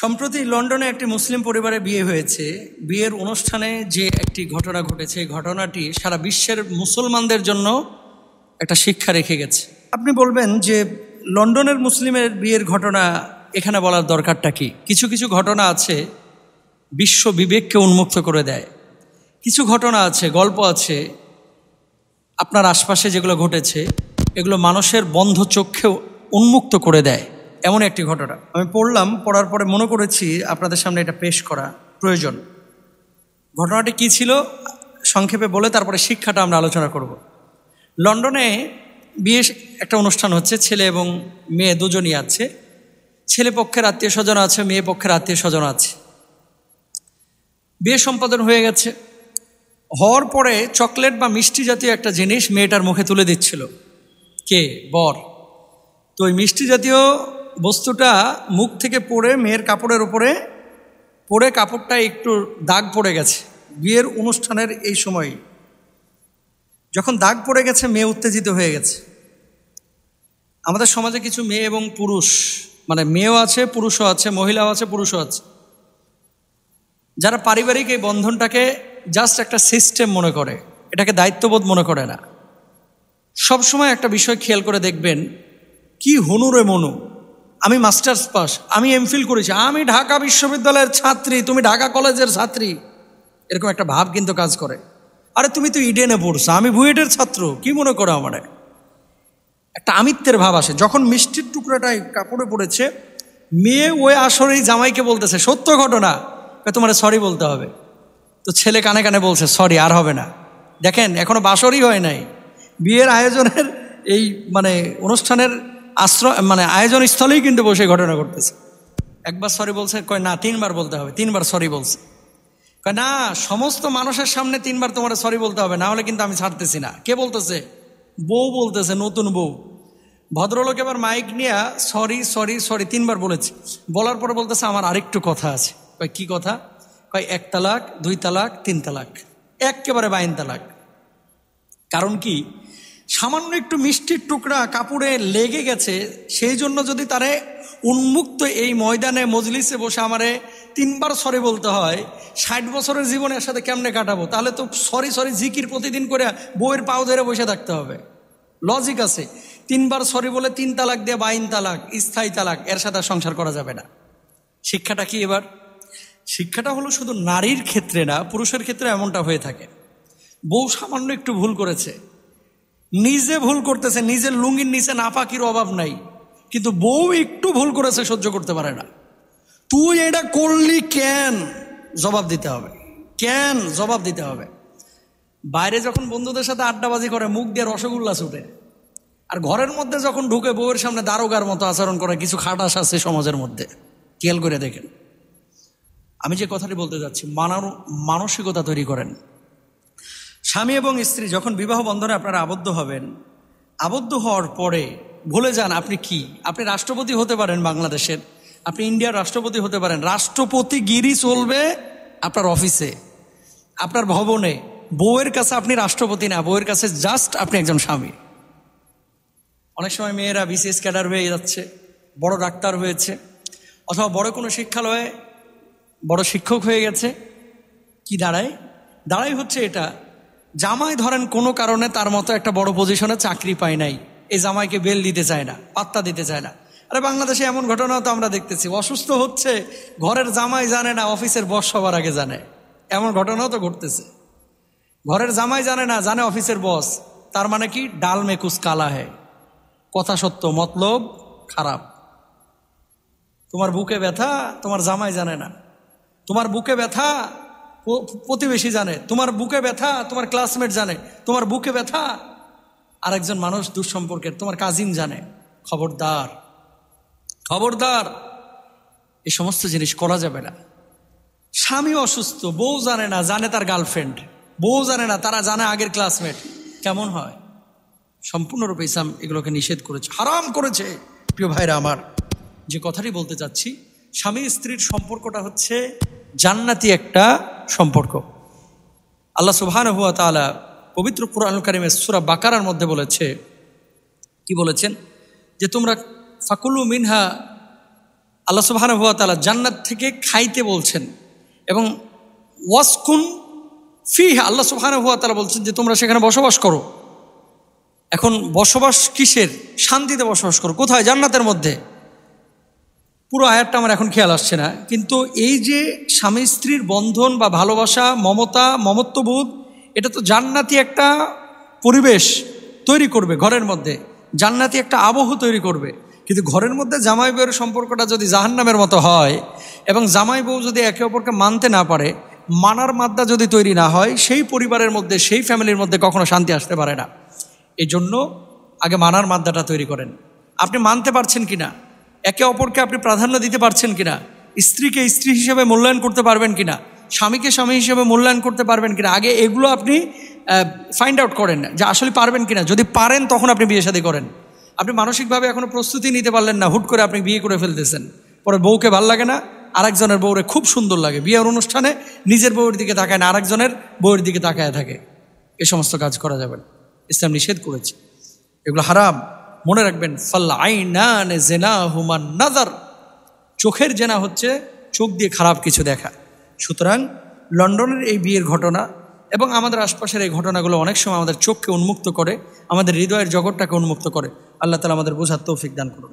সম্প্রতি লন্ডনে একটি মুসলিম পরিবারে বিয়ে হয়েছে বিয়ের অনুষ্ঠানে যে একটি ঘটনা ঘটেছে ঘটনাটি সারা বিশ্বের মুসলমানদের জন্য একটা শিক্ষা রেখে গেছে আপনি বলবেন যে লন্ডনের মুসলিমের বিয়ের ঘটনা এখানে বলার দরকারটা কি কিছু কিছু ঘটনা আছে বিশ্ব বিবেককে উন্মুক্ত করে দেয় কিছু ঘটনা আছে গল্প আছে আপনার আশপাশে যেগুলো ঘটেছে এগুলো মানুষের বন্ধ চক্ষেও উন্মুক্ত করে দেয় এমন একটি ঘটনা আমি পড়লাম পড়ার পরে মনে করেছি আপনাদের সামনে এটা পেশ করা প্রয়োজন ঘটনাটি কি ছিল সংক্ষেপে বলে তারপরে শিক্ষাটা আমরা আলোচনা করব লন্ডনে বিয়ে একটা অনুষ্ঠান হচ্ছে ছেলে এবং মেয়ে দুজনই আছে ছেলে পক্ষের আত্মীয় স্বজন আছে মেয়ে পক্ষের আত্মীয় স্বজন আছে বিয়ে সম্পাদন হয়ে গেছে হওয়ার পরে চকলেট বা মিষ্টি জাতীয় একটা জিনিস মেয়েটার মুখে তুলে দিচ্ছিল কে বর তো ওই মিষ্টি জাতীয় বস্তুটা মুখ থেকে পড়ে মেয়ের কাপড়ের ওপরে পড়ে কাপড়টা একটু দাগ পড়ে গেছে বিয়ের অনুষ্ঠানের এই সময় যখন দাগ পড়ে গেছে মেয়ে উত্তেজিত হয়ে গেছে আমাদের সমাজে কিছু মেয়ে এবং পুরুষ মানে মেয়েও আছে পুরুষও আছে মহিলাও আছে পুরুষও আছে যারা পারিবারিক এই বন্ধনটাকে জাস্ট একটা সিস্টেম মনে করে এটাকে দায়িত্ববোধ মনে করে না সবসময় একটা বিষয় খেয়াল করে দেখবেন কি হনুরে মনু আমি মাস্টার্স পাস আমি এমফিল করেছি আমি ঢাকা বিশ্ববিদ্যালয়ের ছাত্রী তুমি ঢাকা কলেজের ছাত্রী এরকম একটা ভাব কিন্তু কাজ করে আরে তুমি তো ইডেনে পড়ছো আমি বুয়েটের ছাত্র কি মনে করো আমারে একটা আমিত্বের ভাব আসে যখন মিষ্টির টুকরাটাই কাপড়ে পড়েছে মেয়ে ওই আসরে জামাইকে বলতেছে সত্য ঘটনা তোমার সরি বলতে হবে তো ছেলে কানে কানে বলছে সরি আর হবে না দেখেন এখনো বাসরই হয় নাই বিয়ের আয়োজনের এই মানে অনুষ্ঠানের আশ্রয় মানে আয়োজন স্থলেই কিন্তু বসে ঘটনা ঘটতেছে একবার সরি বলছে কয় না তিনবার বলতে হবে তিনবার সরি বলছে কয় না সমস্ত মানুষের সামনে তিনবার তোমার সরি বলতে হবে না হলে কিন্তু আমি ছাড়তেছি না কে বলতেছে বউ বলতেছে নতুন বউ ভদ্রলোক এবার মাইক নিয়ে সরি সরি সরি তিনবার বলেছে বলার পরে বলতেছে আমার আরেকটু কথা আছে কয় কি কথা কয় এক তালাক দুই তালাক তিন তালাক একেবারে বাইন তালাক কারণ কি সামান্য একটু মিষ্টির টুকরা কাপড়ে লেগে গেছে সেই জন্য যদি তারে উন্মুক্ত এই ময়দানে মজলিসে বসে আমারে তিনবার সরি বলতে হয় ষাট বছরের জীবনের সাথে কেমনে কাটাবো তাহলে তো সরি সরি জিকির প্রতিদিন করে বইয়ের পাও ধরে বসে থাকতে হবে লজিক আছে তিনবার সরি বলে তিন তালাক দিয়ে বাইন তালাক স্থায়ী তালাক এর সাথে সংসার করা যাবে না শিক্ষাটা কি এবার শিক্ষাটা হলো শুধু নারীর ক্ষেত্রে না পুরুষের ক্ষেত্রে এমনটা হয়ে থাকে বউ সামান্য একটু ভুল করেছে নিজে ভুল করতেছে নিজের লুঙ্গির নিচে নাফাকির অভাব নাই কিন্তু বউ একটু ভুল করেছে সহ্য করতে পারে না তুই এটা করলি কেন জবাব দিতে হবে কেন জবাব দিতে হবে বাইরে যখন বন্ধুদের সাথে আড্ডাবাজি করে মুখ দিয়ে রসগোল্লা ছুটে আর ঘরের মধ্যে যখন ঢুকে বউয়ের সামনে দারোগার মতো আচরণ করে কিছু খাটাস আছে সমাজের মধ্যে খেয়াল করে দেখেন আমি যে কথাটি বলতে যাচ্ছি মানানো মানসিকতা তৈরি করেন স্বামী এবং স্ত্রী যখন বিবাহ বন্ধনে আপনারা আবদ্ধ হবেন আবদ্ধ হওয়ার পরে ভুলে যান আপনি কি আপনি রাষ্ট্রপতি হতে পারেন বাংলাদেশের আপনি ইন্ডিয়ার রাষ্ট্রপতি হতে পারেন রাষ্ট্রপতি গিরি চলবে আপনার অফিসে আপনার ভবনে বউয়ের কাছে আপনি রাষ্ট্রপতি না বউয়ের কাছে জাস্ট আপনি একজন স্বামী অনেক সময় মেয়েরা বিসিএস ক্যাডার হয়ে যাচ্ছে বড় ডাক্তার হয়েছে অথবা বড় কোনো শিক্ষালয়ে বড় শিক্ষক হয়ে গেছে কি দাঁড়ায় দাঁড়াই হচ্ছে এটা জামাই ধরেন কোনো কারণে তার মতো একটা বড় পজিশনে চাকরি পায় নাই এই জামাইকে বেল দিতে চায় না পাত্তা দিতে চায় না আরে বাংলাদেশে এমন ঘটনাও তো আমরা দেখতেছি অসুস্থ হচ্ছে ঘরের জামাই জানে না অফিসের বস সবার আগে জানে এমন ঘটনাও তো ঘটতেছে ঘরের জামাই জানে না জানে অফিসের বস তার মানে কি ডাল মেকুস কালা হে কথা সত্য মতলব খারাপ তোমার বুকে ব্যথা তোমার জামাই জানে না তোমার বুকে ব্যথা প্রতিবেশী জানে তোমার বুকে ব্যথা তোমার ক্লাসমেট জানে তোমার বুকে ব্যথা আর একজন মানুষ দুঃসম্পর্কের তোমার কাজিন জানে খবরদার খবরদার এই সমস্ত জিনিস করা যাবে না স্বামী অসুস্থ বউ জানে না জানে তার গার্লফ্রেন্ড বউ জানে না তারা জানে আগের ক্লাসমেট কেমন হয় সম্পূর্ণরূপে ইসলাম এগুলোকে নিষেধ করেছে হারাম করেছে প্রিয় ভাইরা আমার যে কথাটি বলতে চাচ্ছি স্বামী স্ত্রীর সম্পর্কটা হচ্ছে জান্নাতি একটা সম্পর্ক আল্লাহ সুবহান হুয়া তালা পবিত্র কোরআন কারিমে সুরা বাকারার মধ্যে বলেছে কি বলেছেন যে তোমরা ফাকুলু মিনহা আল্লাহ সুবহান হুয়া তালা জান্নাত থেকে খাইতে বলছেন এবং ওয়াসকুন ফিহা আল্লাহ সুবহান হুয়া তালা বলছেন যে তোমরা সেখানে বসবাস করো এখন বসবাস কিসের শান্তিতে বসবাস করো কোথায় জান্নাতের মধ্যে পুরো আয়াতটা আমার এখন খেয়াল আসছে না কিন্তু এই যে স্বামী স্ত্রীর বন্ধন বা ভালোবাসা মমতা মমত্ববোধ এটা তো জান্নাতি একটা পরিবেশ তৈরি করবে ঘরের মধ্যে জান্নাতি একটা আবহ তৈরি করবে কিন্তু ঘরের মধ্যে জামাই বউয়ের সম্পর্কটা যদি জাহান্নামের মতো হয় এবং জামাই বউ যদি একে অপরকে মানতে না পারে মানার মাদ্দা যদি তৈরি না হয় সেই পরিবারের মধ্যে সেই ফ্যামিলির মধ্যে কখনো শান্তি আসতে পারে না এই জন্য আগে মানার মাদ্দাটা তৈরি করেন আপনি মানতে পারছেন কি না একে অপরকে আপনি প্রাধান্য দিতে পারছেন কি না স্ত্রীকে স্ত্রী হিসেবে মূল্যায়ন করতে পারবেন কিনা স্বামীকে স্বামী হিসেবে মূল্যায়ন করতে পারবেন কিনা আগে এগুলো আপনি ফাইন্ড আউট করেন যে আসলে পারবেন কিনা যদি পারেন তখন আপনি বিয়ে শাদী করেন আপনি মানসিকভাবে এখনও প্রস্তুতি নিতে পারলেন না হুট করে আপনি বিয়ে করে ফেলতেছেন পরে বউকে ভাল লাগে না আরেকজনের বউরে খুব সুন্দর লাগে বিয়ের অনুষ্ঠানে নিজের বউয়ের দিকে তাকায় না আরেকজনের বউয়ের দিকে তাকায় থাকে এ সমস্ত কাজ করা যাবে না ইসলাম নিষেধ করেছে এগুলো হারাম মনে রাখবেন ফাল্লা আইনান জেনা হুমান নাজার চোখের জেনা হচ্ছে চোখ দিয়ে খারাপ কিছু দেখা সুতরাং লন্ডনের এই বিয়ের ঘটনা এবং আমাদের আশপাশের এই ঘটনাগুলো অনেক সময় আমাদের চোখকে উন্মুক্ত করে আমাদের হৃদয়ের জগৎটাকে উন্মুক্ত করে আল্লাহ তালা আমাদের বোঝার তৌফিক দান করুন